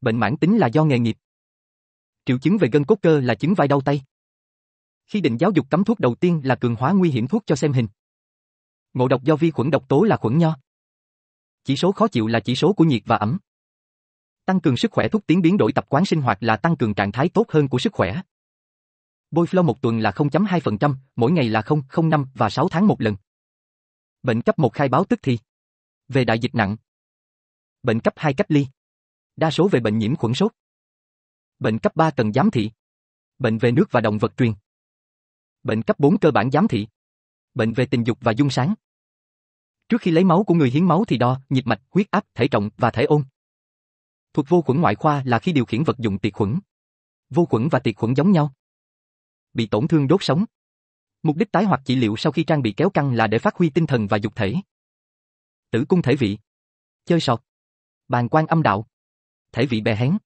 bệnh mãn tính là do nghề nghiệp. Triệu chứng về gân cốt cơ là chứng vai đau tay. Khi định giáo dục cấm thuốc đầu tiên là cường hóa nguy hiểm thuốc cho xem hình. Ngộ độc do vi khuẩn độc tố là khuẩn nho. Chỉ số khó chịu là chỉ số của nhiệt và ẩm. Tăng cường sức khỏe thuốc tiến biến đổi tập quán sinh hoạt là tăng cường trạng thái tốt hơn của sức khỏe. Bôi flow một tuần là 0.2%, mỗi ngày là 0, 0,5 và 6 tháng một lần. Bệnh cấp 1 khai báo tức thì. Về đại dịch nặng. Bệnh cấp 2 cách ly đa số về bệnh nhiễm khuẩn sốt. Bệnh cấp 3 cần giám thị. Bệnh về nước và động vật truyền. Bệnh cấp 4 cơ bản giám thị. Bệnh về tình dục và dung sáng. Trước khi lấy máu của người hiến máu thì đo nhịp mạch, huyết áp, thể trọng và thể ôn. Thuật vô khuẩn ngoại khoa là khi điều khiển vật dụng tiệt khuẩn. Vô khuẩn và tiệt khuẩn giống nhau. Bị tổn thương đốt sống. Mục đích tái hoạt trị liệu sau khi trang bị kéo căng là để phát huy tinh thần và dục thể. Tử cung thể vị. Chơi sọt. Bàn quan âm đạo thể vị bè hén.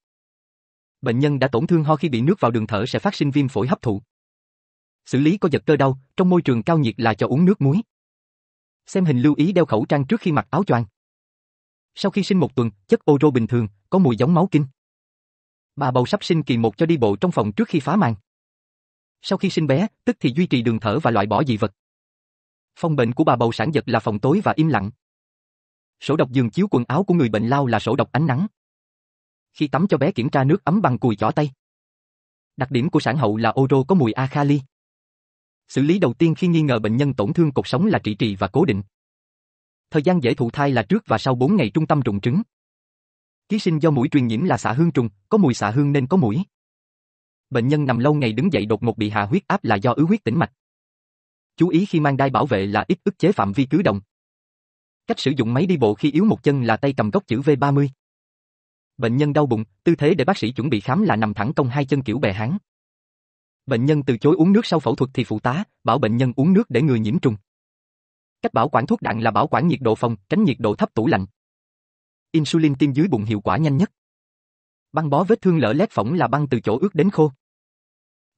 Bệnh nhân đã tổn thương ho khi bị nước vào đường thở sẽ phát sinh viêm phổi hấp thụ. Xử lý có giật cơ đau, trong môi trường cao nhiệt là cho uống nước muối. Xem hình lưu ý đeo khẩu trang trước khi mặc áo choàng. Sau khi sinh một tuần, chất ô rô bình thường, có mùi giống máu kinh. Bà bầu sắp sinh kỳ một cho đi bộ trong phòng trước khi phá màng Sau khi sinh bé, tức thì duy trì đường thở và loại bỏ dị vật. Phòng bệnh của bà bầu sản giật là phòng tối và im lặng. Sổ độc giường chiếu quần áo của người bệnh lao là sổ độc ánh nắng khi tắm cho bé kiểm tra nước ấm bằng cùi chỏ tay. Đặc điểm của sản hậu là oro có mùi akali. Xử lý đầu tiên khi nghi ngờ bệnh nhân tổn thương cột sống là trị trì và cố định. Thời gian dễ thụ thai là trước và sau 4 ngày trung tâm rụng trứng. Ký sinh do mũi truyền nhiễm là xạ hương trùng, có mùi xạ hương nên có mũi. Bệnh nhân nằm lâu ngày đứng dậy đột ngột bị hạ huyết áp là do ứ huyết tĩnh mạch. Chú ý khi mang đai bảo vệ là ít ức chế phạm vi cử động. Cách sử dụng máy đi bộ khi yếu một chân là tay cầm góc chữ V30. Bệnh nhân đau bụng, tư thế để bác sĩ chuẩn bị khám là nằm thẳng cong hai chân kiểu bè hán. Bệnh nhân từ chối uống nước sau phẫu thuật thì phụ tá, bảo bệnh nhân uống nước để người nhiễm trùng. Cách bảo quản thuốc đạn là bảo quản nhiệt độ phòng, tránh nhiệt độ thấp tủ lạnh. Insulin tiêm dưới bụng hiệu quả nhanh nhất. Băng bó vết thương lở lét phỏng là băng từ chỗ ướt đến khô.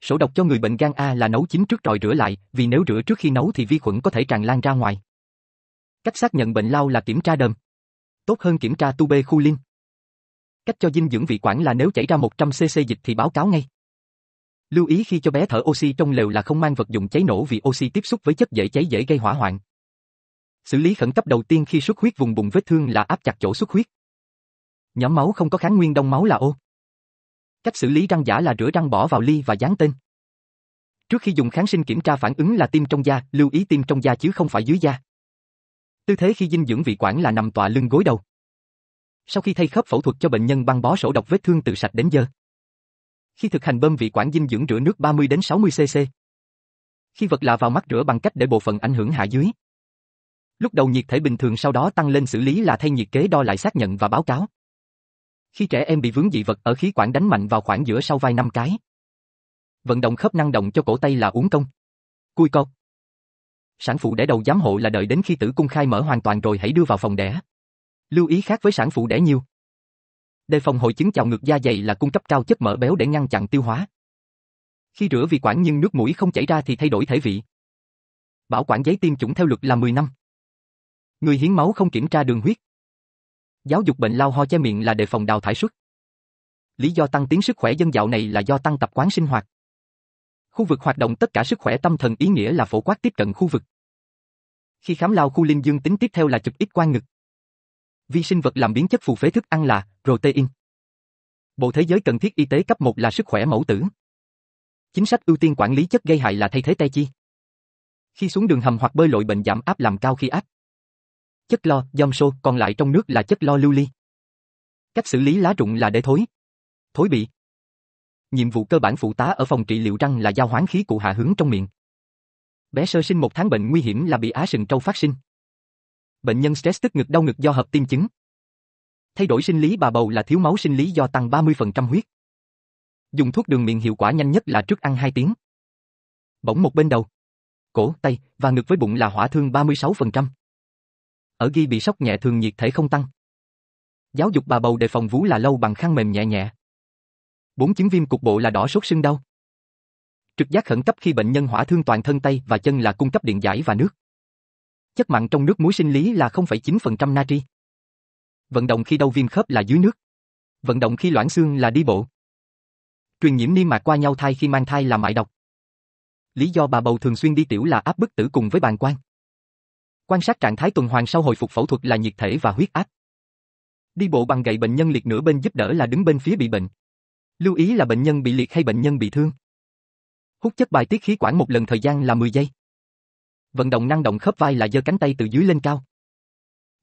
Sổ độc cho người bệnh gan A là nấu chín trước rồi rửa lại, vì nếu rửa trước khi nấu thì vi khuẩn có thể tràn lan ra ngoài. Cách xác nhận bệnh lao là kiểm tra đờm. Tốt hơn kiểm tra tu khu liên. Cách cho dinh dưỡng vị quản là nếu chảy ra 100cc dịch thì báo cáo ngay. Lưu ý khi cho bé thở oxy trong lều là không mang vật dụng cháy nổ vì oxy tiếp xúc với chất dễ cháy dễ gây hỏa hoạn. Xử lý khẩn cấp đầu tiên khi xuất huyết vùng bụng vết thương là áp chặt chỗ xuất huyết. Nhóm máu không có kháng nguyên đông máu là ô. Cách xử lý răng giả là rửa răng bỏ vào ly và dán tên. Trước khi dùng kháng sinh kiểm tra phản ứng là tim trong da, lưu ý tim trong da chứ không phải dưới da. Tư thế khi dinh dưỡng vị quản là nằm tọa lưng gối đầu. Sau khi thay khớp phẫu thuật cho bệnh nhân băng bó sổ độc vết thương từ sạch đến giờ Khi thực hành bơm vị quản dinh dưỡng rửa nước 30 đến 60 cc. Khi vật lạ vào mắt rửa bằng cách để bộ phận ảnh hưởng hạ dưới. Lúc đầu nhiệt thể bình thường sau đó tăng lên xử lý là thay nhiệt kế đo lại xác nhận và báo cáo. Khi trẻ em bị vướng dị vật ở khí quản đánh mạnh vào khoảng giữa sau vai năm cái. Vận động khớp năng động cho cổ tay là uống công. Cui cột. Sản phụ đẻ đầu giám hộ là đợi đến khi tử cung khai mở hoàn toàn rồi hãy đưa vào phòng đẻ. Lưu ý khác với sản phụ đẻ nhiều. Đề phòng hội chứng chào ngược da dày là cung cấp cao chất mỡ béo để ngăn chặn tiêu hóa. Khi rửa vì quản nhưng nước mũi không chảy ra thì thay đổi thể vị. Bảo quản giấy tiêm chủng theo luật là 10 năm. Người hiến máu không kiểm tra đường huyết. Giáo dục bệnh lao ho che miệng là đề phòng đào thải xuất. Lý do tăng tiến sức khỏe dân dạo này là do tăng tập quán sinh hoạt. Khu vực hoạt động tất cả sức khỏe tâm thần ý nghĩa là phổ quát tiếp cận khu vực. Khi khám lao khu linh dương tính tiếp theo là chụp ít quang ngực vi sinh vật làm biến chất phù phế thức ăn là protein. Bộ thế giới cần thiết y tế cấp 1 là sức khỏe mẫu tử. Chính sách ưu tiên quản lý chất gây hại là thay thế te chi. Khi xuống đường hầm hoặc bơi lội bệnh giảm áp làm cao khi áp. Chất lo, giom xô, còn lại trong nước là chất lo lưu ly. Cách xử lý lá rụng là để thối. Thối bị. Nhiệm vụ cơ bản phụ tá ở phòng trị liệu răng là giao hoán khí cụ hạ hướng trong miệng. Bé sơ sinh một tháng bệnh nguy hiểm là bị á sừng trâu phát sinh. Bệnh nhân stress tức ngực đau ngực do hợp tim chứng. Thay đổi sinh lý bà bầu là thiếu máu sinh lý do tăng 30% huyết. Dùng thuốc đường miệng hiệu quả nhanh nhất là trước ăn 2 tiếng. Bỗng một bên đầu, cổ, tay và ngực với bụng là hỏa thương 36%. Ở ghi bị sốc nhẹ thường nhiệt thể không tăng. Giáo dục bà bầu đề phòng vú là lâu bằng khăn mềm nhẹ nhẹ. Bốn chứng viêm cục bộ là đỏ sốt sưng đau. Trực giác khẩn cấp khi bệnh nhân hỏa thương toàn thân tay và chân là cung cấp điện giải và nước chất mặn trong nước muối sinh lý là 0,9% natri. Vận động khi đau viêm khớp là dưới nước. Vận động khi loãng xương là đi bộ. Truyền nhiễm niêm mạc qua nhau thai khi mang thai là mại độc. Lý do bà bầu thường xuyên đi tiểu là áp bức tử cùng với bàn quan. Quan sát trạng thái tuần hoàn sau hồi phục phẫu thuật là nhiệt thể và huyết áp. Đi bộ bằng gậy bệnh nhân liệt nửa bên giúp đỡ là đứng bên phía bị bệnh. Lưu ý là bệnh nhân bị liệt hay bệnh nhân bị thương. Hút chất bài tiết khí quản một lần thời gian là 10 giây vận động năng động khớp vai là giơ cánh tay từ dưới lên cao.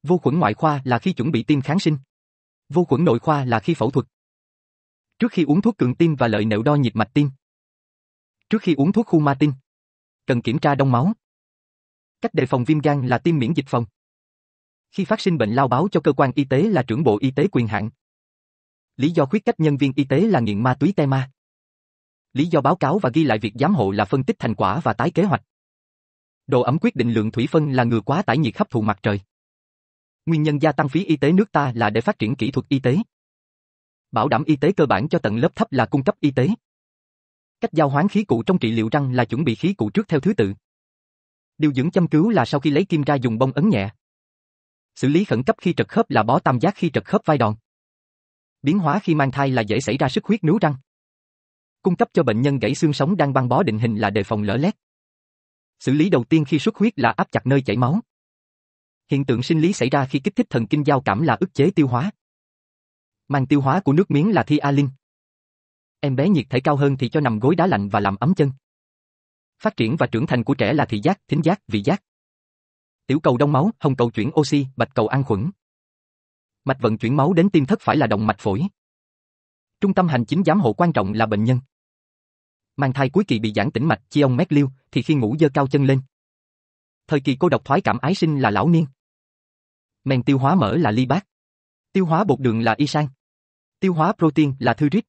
Vô khuẩn ngoại khoa là khi chuẩn bị tiêm kháng sinh. Vô khuẩn nội khoa là khi phẫu thuật. Trước khi uống thuốc cường tim và lợi nệu đo nhịp mạch tim. Trước khi uống thuốc khu ma tim. cần kiểm tra đông máu. Cách đề phòng viêm gan là tiêm miễn dịch phòng. Khi phát sinh bệnh lao báo cho cơ quan y tế là trưởng bộ y tế quyền hạn. Lý do khuyết cách nhân viên y tế là nghiện ma túy tema. Lý do báo cáo và ghi lại việc giám hộ là phân tích thành quả và tái kế hoạch. Độ ẩm quyết định lượng thủy phân là ngừa quá tải nhiệt hấp thụ mặt trời. Nguyên nhân gia tăng phí y tế nước ta là để phát triển kỹ thuật y tế. Bảo đảm y tế cơ bản cho tận lớp thấp là cung cấp y tế. Cách giao hoán khí cụ trong trị liệu răng là chuẩn bị khí cụ trước theo thứ tự. Điều dưỡng chăm cứu là sau khi lấy kim ra dùng bông ấn nhẹ. Xử lý khẩn cấp khi trật khớp là bó tam giác khi trật khớp vai đòn. Biến hóa khi mang thai là dễ xảy ra sức huyết nứu răng. Cung cấp cho bệnh nhân gãy xương sống đang băng bó định hình là đề phòng lở lét. Xử lý đầu tiên khi xuất huyết là áp chặt nơi chảy máu. Hiện tượng sinh lý xảy ra khi kích thích thần kinh giao cảm là ức chế tiêu hóa. Màng tiêu hóa của nước miếng là thi alin. Em bé nhiệt thể cao hơn thì cho nằm gối đá lạnh và làm ấm chân. Phát triển và trưởng thành của trẻ là thị giác, thính giác, vị giác. Tiểu cầu đông máu, hồng cầu chuyển oxy, bạch cầu ăn khuẩn. Mạch vận chuyển máu đến tim thất phải là động mạch phổi. Trung tâm hành chính giám hộ quan trọng là bệnh nhân mang thai cuối kỳ bị giãn tĩnh mạch chi ông mét liêu, thì khi ngủ dơ cao chân lên. Thời kỳ cô độc thoái cảm ái sinh là lão niên. Men tiêu hóa mỡ là ly bát. Tiêu hóa bột đường là y sang. Tiêu hóa protein là thư rít.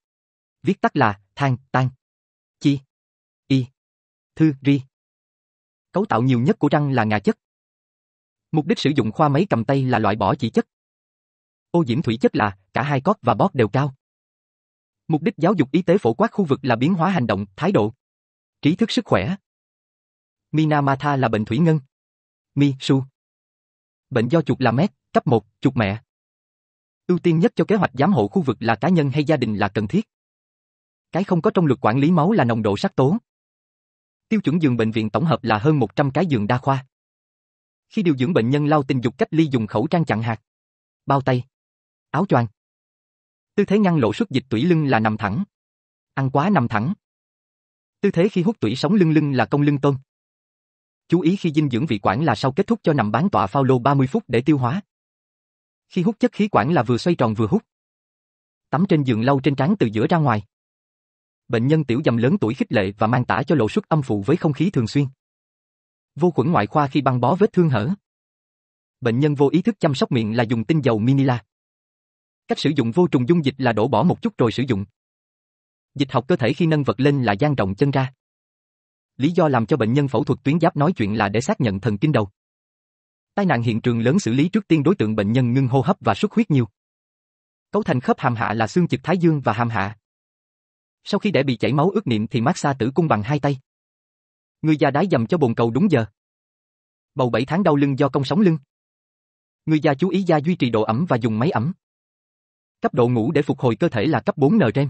Viết tắt là than, tan. Chi. Y. Thư, ri. Cấu tạo nhiều nhất của răng là ngà chất. Mục đích sử dụng khoa máy cầm tay là loại bỏ chỉ chất. Ô nhiễm thủy chất là cả hai cót và bót đều cao. Mục đích giáo dục y tế phổ quát khu vực là biến hóa hành động, thái độ, trí thức sức khỏe. Minamata là bệnh thủy ngân. Mi, su. Bệnh do chuột làm mét, cấp 1, chuột mẹ. Ưu tiên nhất cho kế hoạch giám hộ khu vực là cá nhân hay gia đình là cần thiết. Cái không có trong luật quản lý máu là nồng độ sắc tố. Tiêu chuẩn giường bệnh viện tổng hợp là hơn 100 cái giường đa khoa. Khi điều dưỡng bệnh nhân lau tình dục cách ly dùng khẩu trang chặn hạt, bao tay, áo choàng, Tư thế ngăn lộ xuất dịch tủy lưng là nằm thẳng. Ăn quá nằm thẳng. Tư thế khi hút tủy sống lưng lưng là cong lưng tôn. Chú ý khi dinh dưỡng vị quản là sau kết thúc cho nằm bán tọa phao lô 30 phút để tiêu hóa. Khi hút chất khí quản là vừa xoay tròn vừa hút. Tắm trên giường lâu trên trán từ giữa ra ngoài. Bệnh nhân tiểu dầm lớn tuổi khích lệ và mang tả cho lộ xuất âm phụ với không khí thường xuyên. Vô khuẩn ngoại khoa khi băng bó vết thương hở. Bệnh nhân vô ý thức chăm sóc miệng là dùng tinh dầu Minila. Cách sử dụng vô trùng dung dịch là đổ bỏ một chút rồi sử dụng. Dịch học cơ thể khi nâng vật lên là dang rộng chân ra. Lý do làm cho bệnh nhân phẫu thuật tuyến giáp nói chuyện là để xác nhận thần kinh đầu. Tai nạn hiện trường lớn xử lý trước tiên đối tượng bệnh nhân ngưng hô hấp và xuất huyết nhiều. Cấu thành khớp hàm hạ là xương chực thái dương và hàm hạ. Sau khi để bị chảy máu ướt niệm thì mát xa tử cung bằng hai tay. Người già đái dầm cho bồn cầu đúng giờ. Bầu 7 tháng đau lưng do cong sống lưng. Người già chú ý da duy trì độ ẩm và dùng máy ẩm cấp độ ngủ để phục hồi cơ thể là cấp 4 NREM.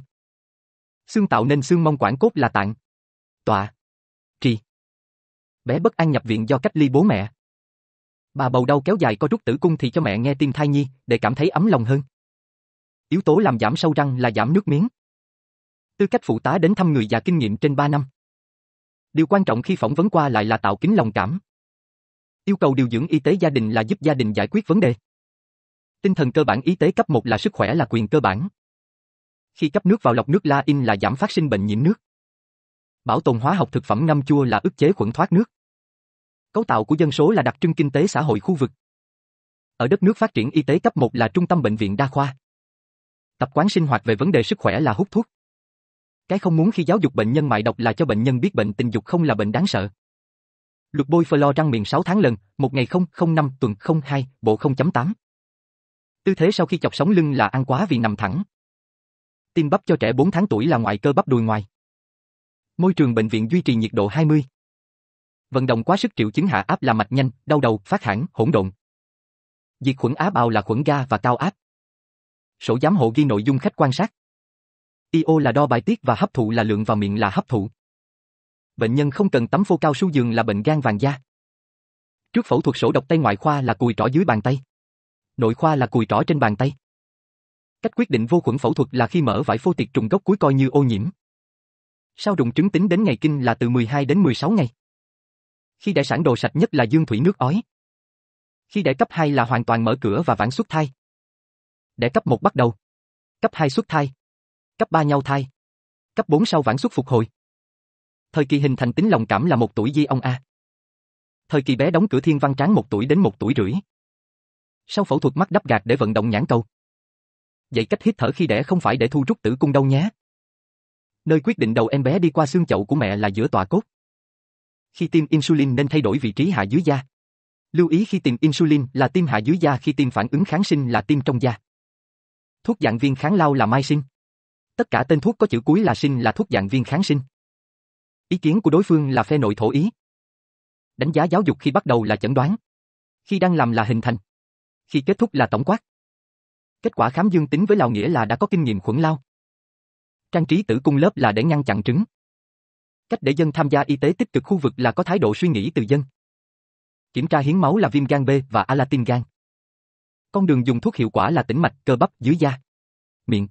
Xương tạo nên xương mong quản cốt là tạng. Tọa. Trì. Bé bất an nhập viện do cách ly bố mẹ. Bà bầu đau kéo dài có rút tử cung thì cho mẹ nghe tim thai nhi, để cảm thấy ấm lòng hơn. Yếu tố làm giảm sâu răng là giảm nước miếng. Tư cách phụ tá đến thăm người già kinh nghiệm trên 3 năm. Điều quan trọng khi phỏng vấn qua lại là tạo kính lòng cảm. Yêu cầu điều dưỡng y tế gia đình là giúp gia đình giải quyết vấn đề. Tinh thần cơ bản y tế cấp 1 là sức khỏe là quyền cơ bản. Khi cấp nước vào lọc nước La In là giảm phát sinh bệnh nhiễm nước. Bảo tồn hóa học thực phẩm ngâm chua là ức chế khuẩn thoát nước. Cấu tạo của dân số là đặc trưng kinh tế xã hội khu vực. Ở đất nước phát triển y tế cấp 1 là trung tâm bệnh viện đa khoa. Tập quán sinh hoạt về vấn đề sức khỏe là hút thuốc. Cái không muốn khi giáo dục bệnh nhân mại độc là cho bệnh nhân biết bệnh tình dục không là bệnh đáng sợ. Luật bôi phlo răng miệng 6 tháng lần, 1 ngày 005 tuần 02, bộ 0.8. Tư thế sau khi chọc sống lưng là ăn quá vì nằm thẳng. tim bắp cho trẻ 4 tháng tuổi là ngoại cơ bắp đùi ngoài. Môi trường bệnh viện duy trì nhiệt độ 20. Vận động quá sức triệu chứng hạ áp là mạch nhanh, đau đầu, phát hãn, hỗn độn. Diệt khuẩn áp bào là khuẩn ga và cao áp. Sổ giám hộ ghi nội dung khách quan sát. IO là đo bài tiết và hấp thụ là lượng vào miệng là hấp thụ. Bệnh nhân không cần tắm phô cao su giường là bệnh gan vàng da. Trước phẫu thuật sổ độc tay ngoại khoa là cùi trỏ dưới bàn tay nội khoa là cùi trỏ trên bàn tay. Cách quyết định vô khuẩn phẫu thuật là khi mở vải phô tiệt trùng gốc cuối coi như ô nhiễm. Sau rụng trứng tính đến ngày kinh là từ 12 đến 16 ngày. Khi đẻ sản đồ sạch nhất là dương thủy nước ói. Khi đẻ cấp 2 là hoàn toàn mở cửa và vãn xuất thai. Đẻ cấp 1 bắt đầu. Cấp 2 xuất thai. Cấp 3 nhau thai. Cấp 4 sau vãn xuất phục hồi. Thời kỳ hình thành tính lòng cảm là một tuổi di ông A. Thời kỳ bé đóng cửa thiên văn tráng một tuổi đến một tuổi rưỡi sau phẫu thuật mắt đắp gạt để vận động nhãn cầu. Vậy cách hít thở khi đẻ không phải để thu rút tử cung đâu nhé. Nơi quyết định đầu em bé đi qua xương chậu của mẹ là giữa tòa cốt. Khi tiêm insulin nên thay đổi vị trí hạ dưới da. Lưu ý khi tiêm insulin là tiêm hạ dưới da, khi tiêm phản ứng kháng sinh là tiêm trong da. Thuốc dạng viên kháng lao là mai sinh. Tất cả tên thuốc có chữ cuối là sinh là thuốc dạng viên kháng sinh. Ý kiến của đối phương là phe nội thổ ý. Đánh giá giáo dục khi bắt đầu là chẩn đoán. Khi đang làm là hình thành khi kết thúc là tổng quát. Kết quả khám dương tính với lao nghĩa là đã có kinh nghiệm khuẩn lao. Trang trí tử cung lớp là để ngăn chặn trứng. Cách để dân tham gia y tế tích cực khu vực là có thái độ suy nghĩ từ dân. Kiểm tra hiến máu là viêm gan B và alatin gan. Con đường dùng thuốc hiệu quả là tĩnh mạch, cơ bắp, dưới da. Miệng.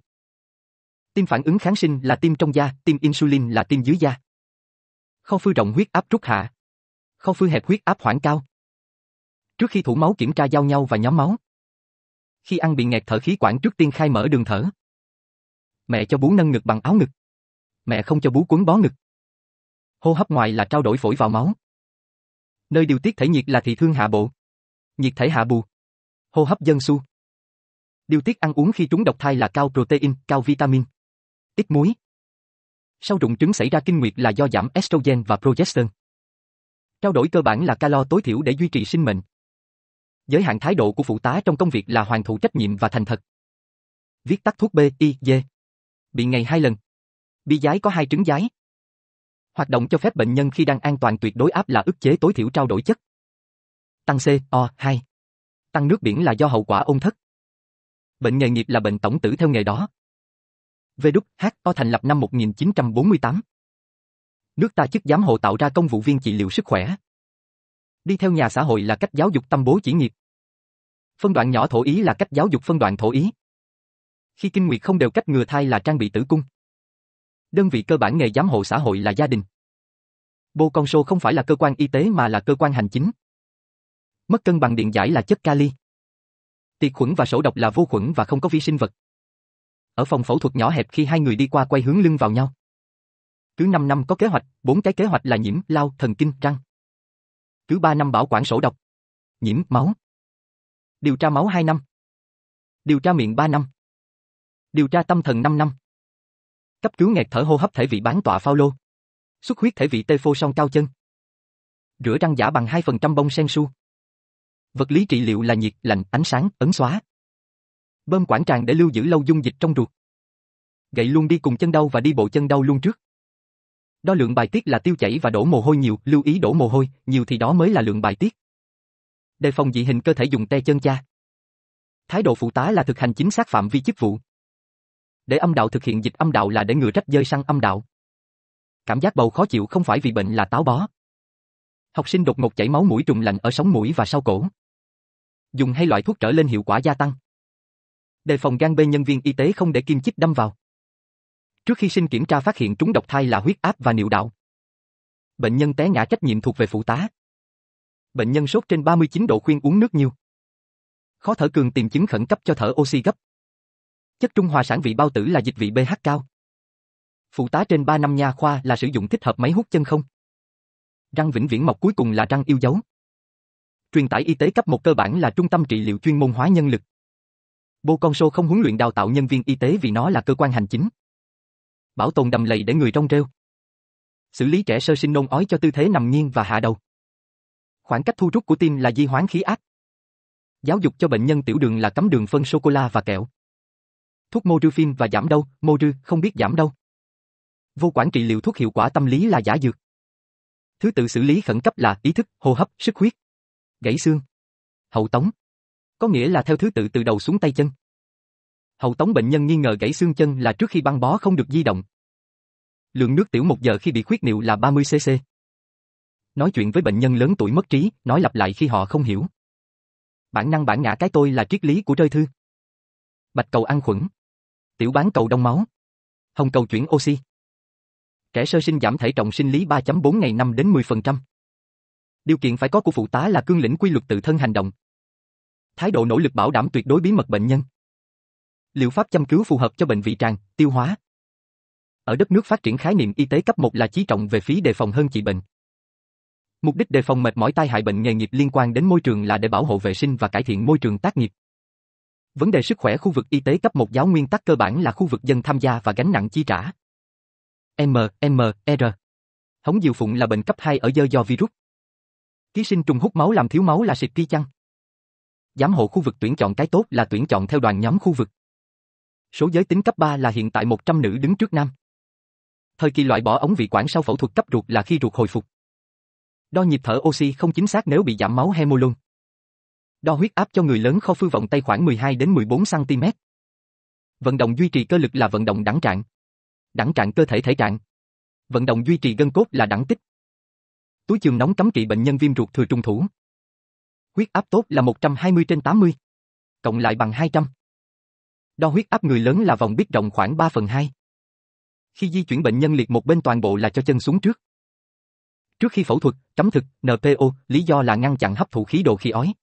tim phản ứng kháng sinh là tim trong da, tim insulin là tim dưới da. khâu phư rộng huyết áp rút hạ. khâu phư hẹp huyết áp hoảng cao. Trước khi thủ máu kiểm tra giao nhau và nhóm máu. Khi ăn bị nghẹt thở khí quản trước tiên khai mở đường thở. Mẹ cho bú nâng ngực bằng áo ngực. Mẹ không cho bú quấn bó ngực. Hô hấp ngoài là trao đổi phổi vào máu. Nơi điều tiết thể nhiệt là thị thương hạ bộ. Nhiệt thể hạ bù. Hô hấp dân su. Điều tiết ăn uống khi trúng độc thai là cao protein, cao vitamin. Ít muối. Sau rụng trứng xảy ra kinh nguyệt là do giảm estrogen và progesterone. Trao đổi cơ bản là calo tối thiểu để duy trì sinh mệnh. Giới hạn thái độ của phụ tá trong công việc là hoàn thủ trách nhiệm và thành thật. Viết tắt thuốc B, I, D. Bị ngày hai lần. Bi giái có hai trứng giái. Hoạt động cho phép bệnh nhân khi đang an toàn tuyệt đối áp là ức chế tối thiểu trao đổi chất. Tăng C, O, 2. Tăng nước biển là do hậu quả ôn thất. Bệnh nghề nghiệp là bệnh tổng tử theo nghề đó. v Đúc, H, O thành lập năm 1948. Nước ta chức giám hộ tạo ra công vụ viên trị liệu sức khỏe. Đi theo nhà xã hội là cách giáo dục tâm bố chỉ nghiệp. Phân đoạn nhỏ thổ ý là cách giáo dục phân đoạn thổ ý. Khi kinh nguyệt không đều cách ngừa thai là trang bị tử cung. Đơn vị cơ bản nghề giám hộ xã hội là gia đình. Bô con sô không phải là cơ quan y tế mà là cơ quan hành chính. Mất cân bằng điện giải là chất kali. Tiệt khuẩn và sổ độc là vô khuẩn và không có vi sinh vật. Ở phòng phẫu thuật nhỏ hẹp khi hai người đi qua quay hướng lưng vào nhau. Cứ 5 năm có kế hoạch, bốn cái kế hoạch là nhiễm, lao, thần kinh, răng. Cứ 3 năm bảo quản sổ độc. Nhiễm máu. Điều tra máu 2 năm. Điều tra miệng 3 năm. Điều tra tâm thần 5 năm. Cấp cứu nghẹt thở hô hấp thể vị bán tọa phao lô. Xuất huyết thể vị tê phô song cao chân. Rửa răng giả bằng 2% bông sen su. Vật lý trị liệu là nhiệt, lạnh, ánh sáng, ấn xóa. Bơm quản tràng để lưu giữ lâu dung dịch trong ruột. Gậy luôn đi cùng chân đau và đi bộ chân đau luôn trước. Đo lượng bài tiết là tiêu chảy và đổ mồ hôi nhiều, lưu ý đổ mồ hôi, nhiều thì đó mới là lượng bài tiết. Đề phòng dị hình cơ thể dùng te chân cha. Thái độ phụ tá là thực hành chính xác phạm vi chức vụ. Để âm đạo thực hiện dịch âm đạo là để ngừa trách rơi sang âm đạo. Cảm giác bầu khó chịu không phải vì bệnh là táo bó. Học sinh đột ngột chảy máu mũi trùng lạnh ở sống mũi và sau cổ. Dùng hay loại thuốc trở lên hiệu quả gia tăng. Đề phòng gan bê nhân viên y tế không để kim chích đâm vào. Trước khi sinh kiểm tra phát hiện trúng độc thai là huyết áp và niệu đạo. Bệnh nhân té ngã trách nhiệm thuộc về phụ tá. Bệnh nhân sốt trên 39 độ khuyên uống nước nhiều. Khó thở cường tìm chứng khẩn cấp cho thở oxy gấp. Chất trung hòa sản vị bao tử là dịch vị pH cao. Phụ tá trên 3 năm nha khoa là sử dụng thích hợp máy hút chân không. Răng vĩnh viễn mọc cuối cùng là răng yêu dấu. Truyền tải y tế cấp một cơ bản là trung tâm trị liệu chuyên môn hóa nhân lực. bộ Con Sô không huấn luyện đào tạo nhân viên y tế vì nó là cơ quan hành chính bảo tồn đầm lầy để người trong rêu. Xử lý trẻ sơ sinh nôn ói cho tư thế nằm nghiêng và hạ đầu. Khoảng cách thu rút của tim là di hoán khí áp. Giáo dục cho bệnh nhân tiểu đường là cấm đường phân sô-cô-la và kẹo. Thuốc Morphine và giảm đau, Morph không biết giảm đau. Vô quản trị liệu thuốc hiệu quả tâm lý là giả dược. Thứ tự xử lý khẩn cấp là ý thức, hô hấp, sức huyết, gãy xương, hậu tống. Có nghĩa là theo thứ tự từ đầu xuống tay chân hầu tống bệnh nhân nghi ngờ gãy xương chân là trước khi băng bó không được di động. Lượng nước tiểu một giờ khi bị khuyết niệu là 30cc. Nói chuyện với bệnh nhân lớn tuổi mất trí, nói lặp lại khi họ không hiểu. Bản năng bản ngã cái tôi là triết lý của rơi thư. Bạch cầu ăn khuẩn. Tiểu bán cầu đông máu. Hồng cầu chuyển oxy. Trẻ sơ sinh giảm thể trọng sinh lý 3.4 ngày 5 đến 10%. Điều kiện phải có của phụ tá là cương lĩnh quy luật tự thân hành động. Thái độ nỗ lực bảo đảm tuyệt đối bí mật bệnh nhân. Liệu pháp chăm cứu phù hợp cho bệnh vị tràng, tiêu hóa. Ở đất nước phát triển khái niệm y tế cấp 1 là chí trọng về phí đề phòng hơn trị bệnh. Mục đích đề phòng mệt mỏi tai hại bệnh nghề nghiệp liên quan đến môi trường là để bảo hộ vệ sinh và cải thiện môi trường tác nghiệp. Vấn đề sức khỏe khu vực y tế cấp 1 giáo nguyên tắc cơ bản là khu vực dân tham gia và gánh nặng chi trả. M, M, R. Hống diều phụng là bệnh cấp 2 ở dơ do virus. Ký sinh trùng hút máu làm thiếu máu là xịt tri chăng? Giám hộ khu vực tuyển chọn cái tốt là tuyển chọn theo đoàn nhóm khu vực. Số giới tính cấp 3 là hiện tại 100 nữ đứng trước nam. Thời kỳ loại bỏ ống vị quản sau phẫu thuật cấp ruột là khi ruột hồi phục. Đo nhịp thở oxy không chính xác nếu bị giảm máu hemoglobin. Đo huyết áp cho người lớn kho phư vọng tay khoảng 12 đến 14 cm. Vận động duy trì cơ lực là vận động đẳng trạng. Đẳng trạng cơ thể thể trạng. Vận động duy trì gân cốt là đẳng tích. Túi chườm nóng cấm trị bệnh nhân viêm ruột thừa trung thủ. Huyết áp tốt là 120 trên 80. Cộng lại bằng 200. Đo huyết áp người lớn là vòng biết rộng khoảng 3 phần 2. Khi di chuyển bệnh nhân liệt một bên toàn bộ là cho chân xuống trước. Trước khi phẫu thuật, cấm thực, NPO, lý do là ngăn chặn hấp thụ khí đồ khi ói.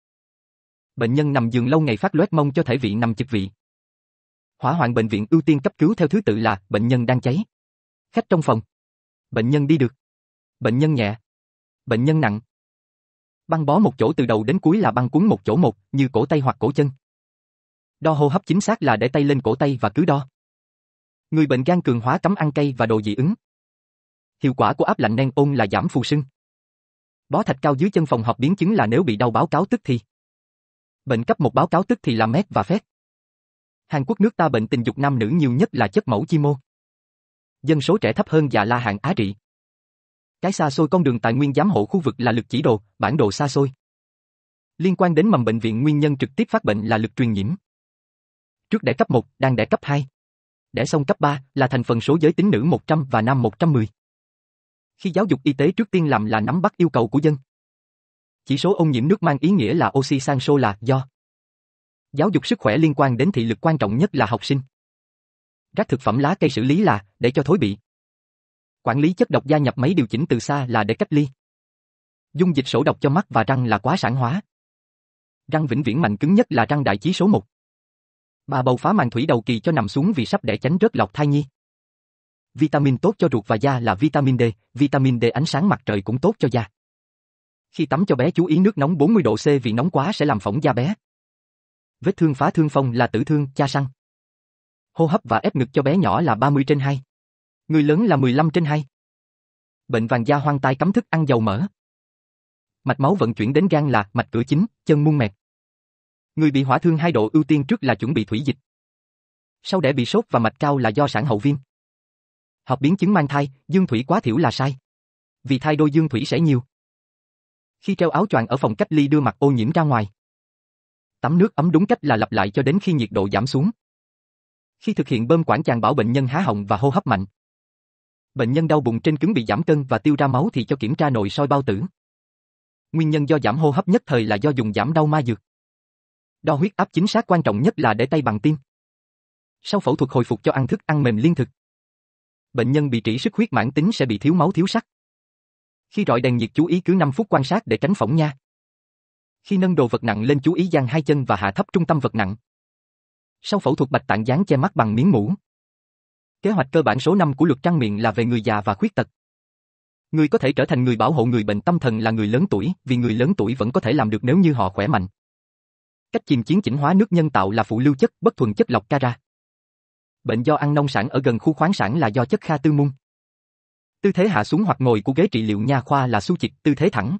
Bệnh nhân nằm giường lâu ngày phát loét mông cho thể vị nằm trực vị. Hỏa hoạn bệnh viện ưu tiên cấp cứu theo thứ tự là bệnh nhân đang cháy. Khách trong phòng. Bệnh nhân đi được. Bệnh nhân nhẹ. Bệnh nhân nặng. Băng bó một chỗ từ đầu đến cuối là băng cuốn một chỗ một, như cổ tay hoặc cổ chân. Đo hô hấp chính xác là để tay lên cổ tay và cứ đo. Người bệnh gan cường hóa cấm ăn cây và đồ dị ứng. Hiệu quả của áp lạnh nén ôn là giảm phù sưng. Bó thạch cao dưới chân phòng họp biến chứng là nếu bị đau báo cáo tức thì. Bệnh cấp một báo cáo tức thì làm mét và phét. Hàn Quốc nước ta bệnh tình dục nam nữ nhiều nhất là chất mẫu chi mô. Dân số trẻ thấp hơn và la hạng Á trị Cái xa xôi con đường tài nguyên giám hộ khu vực là lực chỉ đồ, bản đồ xa xôi. Liên quan đến mầm bệnh viện nguyên nhân trực tiếp phát bệnh là lực truyền nhiễm trước đẻ cấp 1, đang đẻ cấp 2. Đẻ xong cấp 3 là thành phần số giới tính nữ 100 và nam 110. Khi giáo dục y tế trước tiên làm là nắm bắt yêu cầu của dân. Chỉ số ô nhiễm nước mang ý nghĩa là oxy sang sô là do. Giáo dục sức khỏe liên quan đến thị lực quan trọng nhất là học sinh. Rác thực phẩm lá cây xử lý là để cho thối bị. Quản lý chất độc gia nhập máy điều chỉnh từ xa là để cách ly. Dung dịch sổ độc cho mắt và răng là quá sản hóa. Răng vĩnh viễn mạnh cứng nhất là răng đại chí số 1. Bà bầu phá màn thủy đầu kỳ cho nằm xuống vì sắp đẻ tránh rớt lọc thai nhi. Vitamin tốt cho ruột và da là vitamin D, vitamin D ánh sáng mặt trời cũng tốt cho da. Khi tắm cho bé chú ý nước nóng 40 độ C vì nóng quá sẽ làm phỏng da bé. Vết thương phá thương phong là tử thương, cha săn. Hô hấp và ép ngực cho bé nhỏ là 30 trên 2. Người lớn là 15 trên 2. Bệnh vàng da hoang tai cấm thức ăn dầu mỡ. Mạch máu vận chuyển đến gan là mạch cửa chính, chân muôn mệt. Người bị hỏa thương hai độ ưu tiên trước là chuẩn bị thủy dịch. Sau đẻ bị sốt và mạch cao là do sản hậu viêm. học biến chứng mang thai, dương thủy quá thiểu là sai. Vì thai đôi dương thủy sẽ nhiều. Khi treo áo choàng ở phòng cách ly đưa mặt ô nhiễm ra ngoài. Tắm nước ấm đúng cách là lặp lại cho đến khi nhiệt độ giảm xuống. Khi thực hiện bơm quản chàng bảo bệnh nhân há họng và hô hấp mạnh. Bệnh nhân đau bụng trên cứng bị giảm cân và tiêu ra máu thì cho kiểm tra nội soi bao tử. Nguyên nhân do giảm hô hấp nhất thời là do dùng giảm đau ma dược. Đo huyết áp chính xác quan trọng nhất là để tay bằng tim. Sau phẫu thuật hồi phục cho ăn thức ăn mềm liên thực. Bệnh nhân bị trĩ sức huyết mãn tính sẽ bị thiếu máu thiếu sắt. Khi rọi đèn nhiệt chú ý cứ 5 phút quan sát để tránh phỏng nha. Khi nâng đồ vật nặng lên chú ý dang hai chân và hạ thấp trung tâm vật nặng. Sau phẫu thuật bạch tạng dán che mắt bằng miếng mũ. Kế hoạch cơ bản số 5 của luật trang miệng là về người già và khuyết tật. Người có thể trở thành người bảo hộ người bệnh tâm thần là người lớn tuổi, vì người lớn tuổi vẫn có thể làm được nếu như họ khỏe mạnh. Cách chìm chiến chỉnh hóa nước nhân tạo là phụ lưu chất, bất thuần chất lọc ca ra. Bệnh do ăn nông sản ở gần khu khoáng sản là do chất kha tư mung. Tư thế hạ xuống hoặc ngồi của ghế trị liệu nha khoa là su chịch, tư thế thẳng.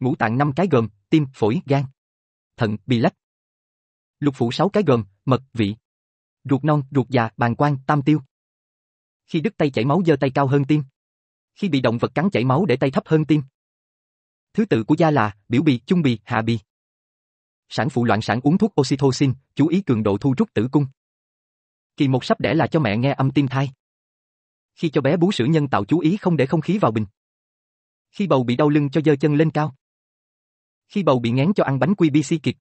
Ngũ tạng năm cái gồm, tim, phổi, gan, thận, bì lách. Lục phủ sáu cái gồm, mật, vị, ruột non, ruột già, bàn quang, tam tiêu. Khi đứt tay chảy máu giơ tay cao hơn tim. Khi bị động vật cắn chảy máu để tay thấp hơn tim. Thứ tự của da là biểu bì, trung bì, hạ bì sản phụ loạn sản uống thuốc oxytocin, chú ý cường độ thu rút tử cung. Kỳ một sắp đẻ là cho mẹ nghe âm tim thai. Khi cho bé bú sữa nhân tạo chú ý không để không khí vào bình. Khi bầu bị đau lưng cho dơ chân lên cao. Khi bầu bị ngán cho ăn bánh quy BC kịp.